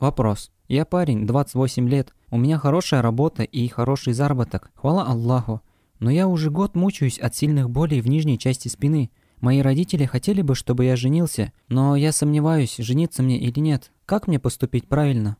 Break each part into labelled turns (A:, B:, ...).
A: Вопрос. Я парень, 28 лет, у меня хорошая работа и хороший заработок, хвала Аллаху. Но я уже год мучаюсь от сильных болей в нижней части спины. Мои родители хотели бы, чтобы я женился, но я сомневаюсь, жениться мне или нет. Как мне поступить правильно?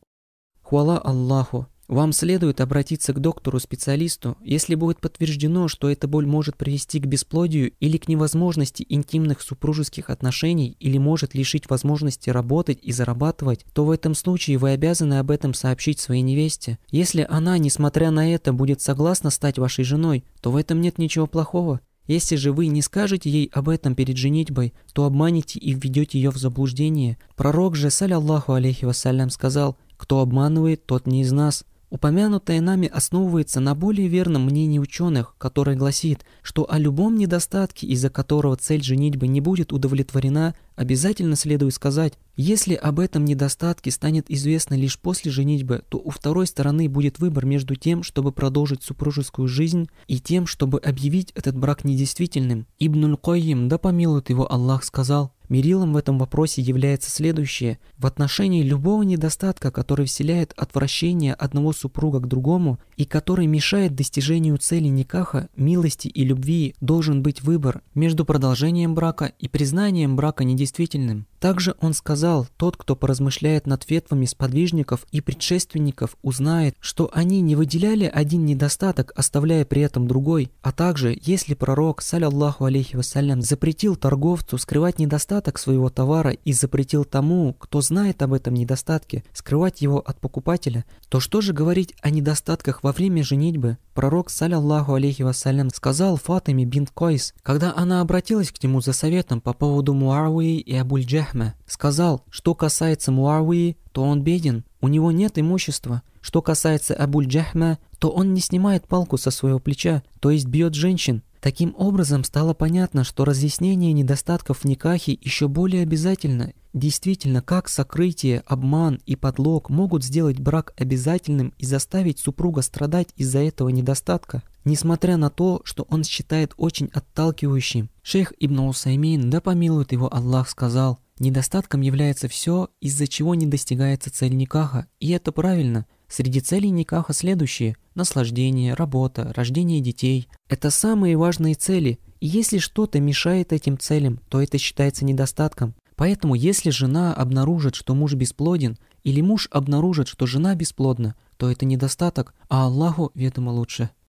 A: Хвала Аллаху. Вам следует обратиться к доктору-специалисту, если будет подтверждено, что эта боль может привести к бесплодию или к невозможности интимных супружеских отношений или может лишить возможности работать и зарабатывать, то в этом случае вы обязаны об этом сообщить своей невесте. Если она, несмотря на это, будет согласна стать вашей женой, то в этом нет ничего плохого. Если же вы не скажете ей об этом перед женитьбой, то обманете и введете ее в заблуждение. Пророк же, саллиллаху алейхи вассалям, сказал, «Кто обманывает, тот не из нас». Упомянутое нами основывается на более верном мнении ученых, которое гласит, что о любом недостатке, из-за которого цель женитьбы не будет удовлетворена, обязательно следует сказать, если об этом недостатке станет известно лишь после женитьбы, то у второй стороны будет выбор между тем, чтобы продолжить супружескую жизнь, и тем, чтобы объявить этот брак недействительным. Ибн аль да помилует его Аллах, сказал, Мерилом в этом вопросе является следующее. В отношении любого недостатка, который вселяет отвращение одного супруга к другому и который мешает достижению цели Никаха, милости и любви, должен быть выбор между продолжением брака и признанием брака недействительным. Также он сказал, тот, кто поразмышляет над ветвами сподвижников и предшественников, узнает, что они не выделяли один недостаток, оставляя при этом другой, а также, если пророк, саллиллаху алейхи вассалям, запретил торговцу скрывать недостаток своего товара и запретил тому, кто знает об этом недостатке, скрывать его от покупателя, то что же говорить о недостатках во время женитьбы? Пророк, саллиллаху алейхи вассалям, сказал Фатиме бин Койс, когда она обратилась к нему за советом по поводу Муауи и Абуль-Джахма, сказал, что касается Муауи, то он беден, у него нет имущества. Что касается Абуль-Джахма, то он не снимает палку со своего плеча, то есть бьет женщин, Таким образом, стало понятно, что разъяснение недостатков в Никахе еще более обязательно. Действительно, как сокрытие, обман и подлог могут сделать брак обязательным и заставить супруга страдать из-за этого недостатка, несмотря на то, что он считает очень отталкивающим. Шейх Ибн Усаймин, да помилует его Аллах, сказал, «Недостатком является все, из-за чего не достигается цель Никаха, и это правильно». Среди целей Никаха следующие – наслаждение, работа, рождение детей. Это самые важные цели, и если что-то мешает этим целям, то это считается недостатком. Поэтому если жена обнаружит, что муж бесплоден, или муж обнаружит, что жена бесплодна, то это недостаток, а Аллаху ведомо лучше.